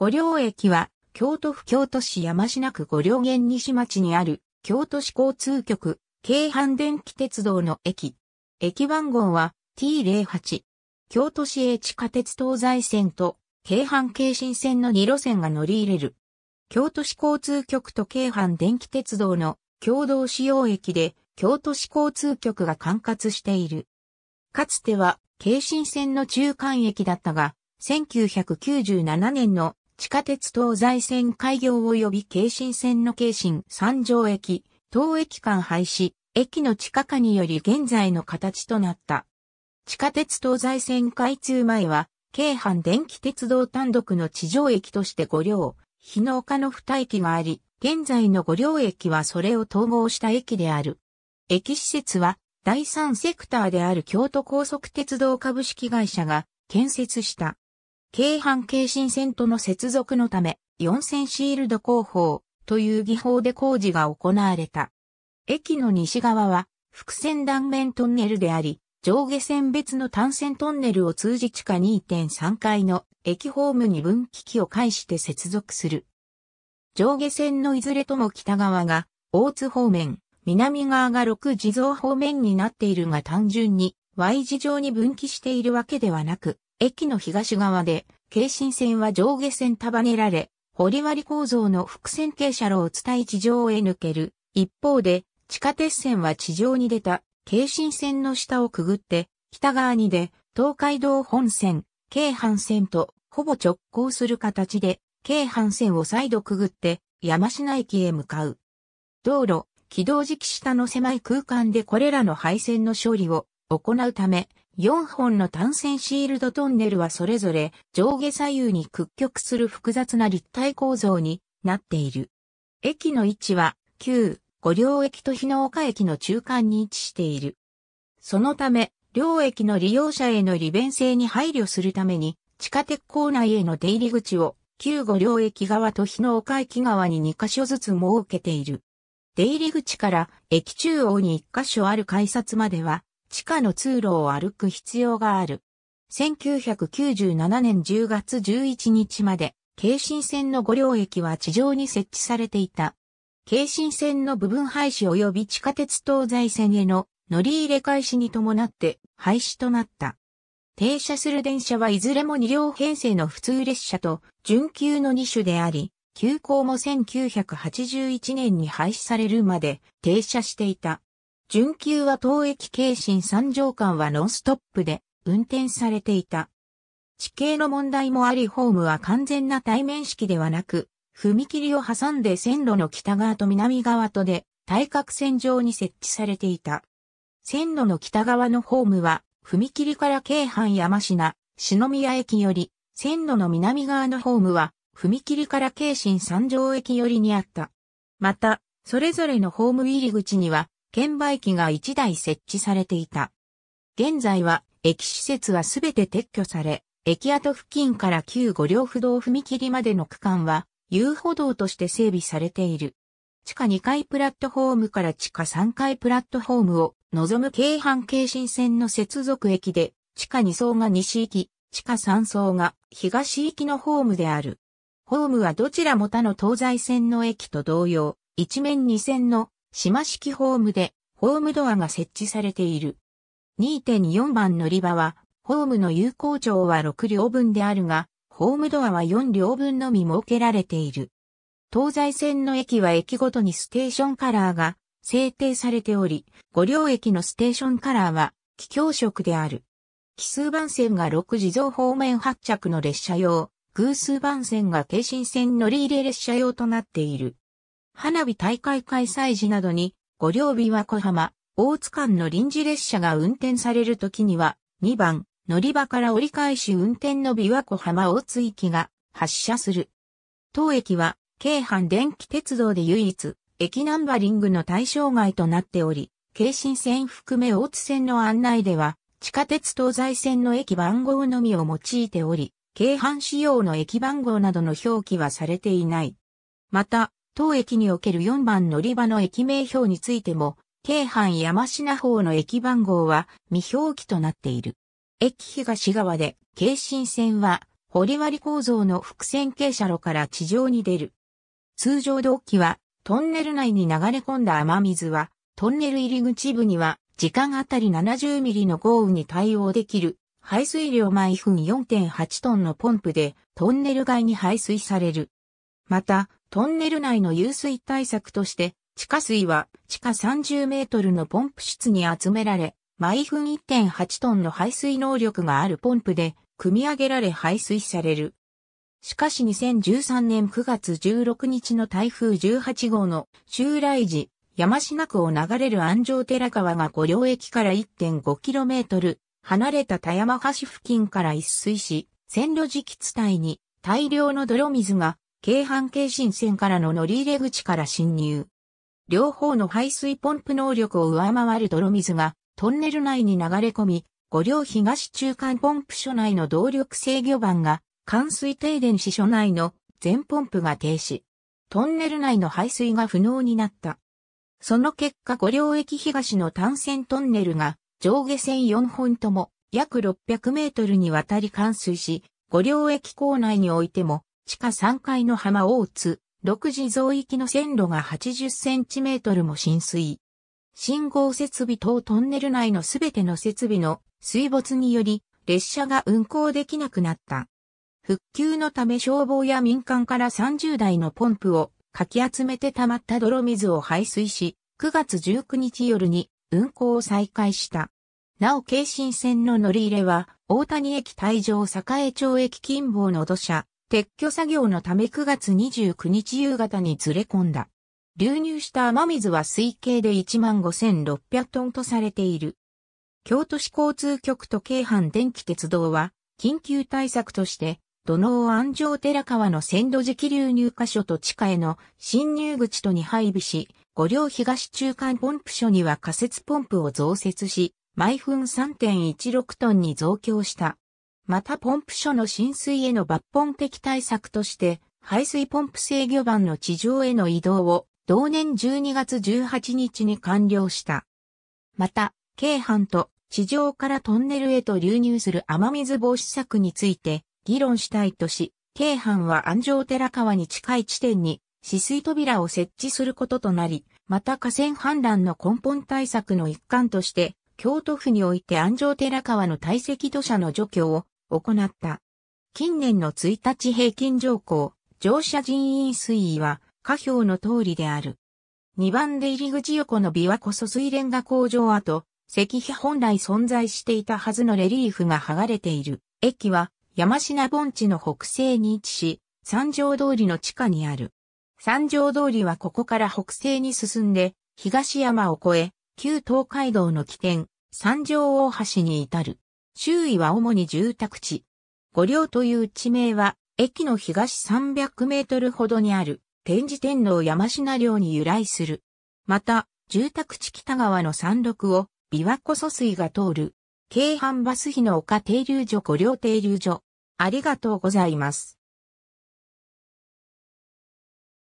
五稜駅は、京都府京都市山科区五稜原西町にある、京都市交通局、京阪電気鉄道の駅。駅番号は T08。京都市営地下鉄東西線と、京阪京新線の2路線が乗り入れる。京都市交通局と京阪電気鉄道の共同使用駅で、京都市交通局が管轄している。かつては、京新線の中間駅だったが、1997年の地下鉄東西線開業及び京浜線の京浜三条駅、東駅間廃止、駅の地下化により現在の形となった。地下鉄東西線開通前は、京阪電気鉄道単独の地上駅として五両、日の丘の二駅があり、現在の五両駅はそれを統合した駅である。駅施設は、第三セクターである京都高速鉄道株式会社が建設した。京阪京新線との接続のため、四線シールド工法という技法で工事が行われた。駅の西側は、複線断面トンネルであり、上下線別の単線トンネルを通じ地下2.3階の駅ホームに分岐器を介して接続する。上下線のいずれとも北側が、大津方面、南側が六地蔵方面になっているが単純に Y 字上に分岐しているわけではなく、駅の東側で、京進線は上下線束ねられ、り割構造の複線傾斜路を伝い地上へ抜ける。一方で、地下鉄線は地上に出た、京進線の下をくぐって、北側にで、東海道本線、京阪線と、ほぼ直行する形で、京阪線を再度くぐって、山品駅へ向かう。道路、軌道時期下の狭い空間でこれらの配線の処理を行うため、4本の単線シールドトンネルはそれぞれ上下左右に屈曲する複雑な立体構造になっている。駅の位置は旧五両駅と日の丘駅の中間に位置している。そのため、両駅の利用者への利便性に配慮するために、地下鉄構内への出入り口を旧五両駅側と日の丘駅側に2カ所ずつ設けている。出入り口から駅中央に1カ所ある改札までは地下の通路を歩く必要がある。1997年10月11日まで、京神線の五両駅は地上に設置されていた。京神線の部分廃止及び地下鉄東西線への乗り入れ開始に伴って廃止となった。停車する電車はいずれも2両編成の普通列車と準急の2種であり、急行も1981年に廃止されるまで停車していた。準急は当駅京神三条間はノンストップで運転されていた。地形の問題もありホームは完全な対面式ではなく、踏切を挟んで線路の北側と南側とで対角線上に設置されていた。線路の北側のホームは、踏切から京阪山品、篠宮駅より、線路の南側のホームは、踏切から京神三条駅よりにあった。また、それぞれのホーム入り口には、券売機が1台設置されていた。現在は、駅施設はすべて撤去され、駅跡付近から旧五両不動踏切までの区間は、遊歩道として整備されている。地下2階プラットフォームから地下3階プラットフォームを望む京阪京新線の接続駅で、地下2層が西行き、地下3層が東行きのホームである。ホームはどちらも他の東西線の駅と同様、一面2線の島式ホームで、ホームドアが設置されている。2.4番乗り場は、ホームの有効長は6両分であるが、ホームドアは4両分のみ設けられている。東西線の駅は駅ごとにステーションカラーが制定されており、5両駅のステーションカラーは、気境色である。奇数番線が6地蔵方面発着の列車用、偶数番線が京神線乗り入れ列車用となっている。花火大会開催時などに、ご両日は小浜、大津間の臨時列車が運転される時には、2番、乗り場から折り返し運転の琵琶湖浜大津駅が発車する。当駅は、京阪電気鉄道で唯一、駅ナンバリングの対象外となっており、京神線含め大津線の案内では、地下鉄東西線の駅番号のみを用いており、京阪仕様の駅番号などの表記はされていない。また、当駅における4番乗り場の駅名表についても、京阪山品方の駅番号は未表記となっている。駅東側で、京神線は、堀割構造の伏線傾斜路から地上に出る。通常同期は、トンネル内に流れ込んだ雨水は、トンネル入り口部には、時間あたり70ミリの豪雨に対応できる、排水量毎分4.8トンのポンプで、トンネル外に排水される。また、トンネル内の湧水対策として、地下水は地下30メートルのポンプ室に集められ、毎分1.8トンの排水能力があるポンプで組み上げられ排水される。しかし2013年9月16日の台風18号の襲来時、山品区を流れる安城寺川が五稜駅から 1.5km 離れた田山橋付近から一水し、線路敷地帯に大量の泥水が京阪京新線からの乗り入れ口から侵入。両方の排水ポンプ能力を上回る泥水がトンネル内に流れ込み、五両東中間ポンプ所内の動力制御盤が冠水停電し所内の全ポンプが停止。トンネル内の排水が不能になった。その結果五両駅東の単線トンネルが上下線4本とも約600メートルにわたり冠水し、五両駅構内においても地下3階の浜大津、6時増域の線路が80センチメートルも浸水。信号設備等トンネル内のすべての設備の水没により列車が運行できなくなった。復旧のため消防や民間から30台のポンプをかき集めて溜まった泥水を排水し、9月19日夜に運行を再開した。なお京神線の乗り入れは、大谷駅退場栄町駅近傍の土砂、撤去作業のため9月29日夕方にずれ込んだ。流入した雨水は推計で15,600トンとされている。京都市交通局と京阪電気鉄道は、緊急対策として、土の安城寺川の線路時期流入箇所と地下への侵入口とに配備し、五両東中間ポンプ所には仮設ポンプを増設し、毎分3.16トンに増強した。またポンプ所の浸水への抜本的対策として、排水ポンプ制御盤の地上への移動を同年12月18日に完了した。また、京阪と地上からトンネルへと流入する雨水防止策について議論したいとし、京阪は安城寺川に近い地点に止水扉を設置することとなり、また河川氾濫の根本対策の一環として、京都府において安城寺川の堆積土砂の除去を行った。近年の1日平均乗降、乗車人員推移は、下表の通りである。2番出入り口横の琵琶湖疎水レンガ工場跡、石碑本来存在していたはずのレリーフが剥がれている。駅は山品盆地の北西に位置し、三条通りの地下にある。三条通りはここから北西に進んで、東山を越え、旧東海道の起点、三条大橋に至る。周囲は主に住宅地。五稜という地名は、駅の東300メートルほどにある、天智天皇山品陵に由来する。また、住宅地北側の山麓を、琵琶湖疎水が通る、京阪バス日の丘停留所五稜停留所。ありがとうございます。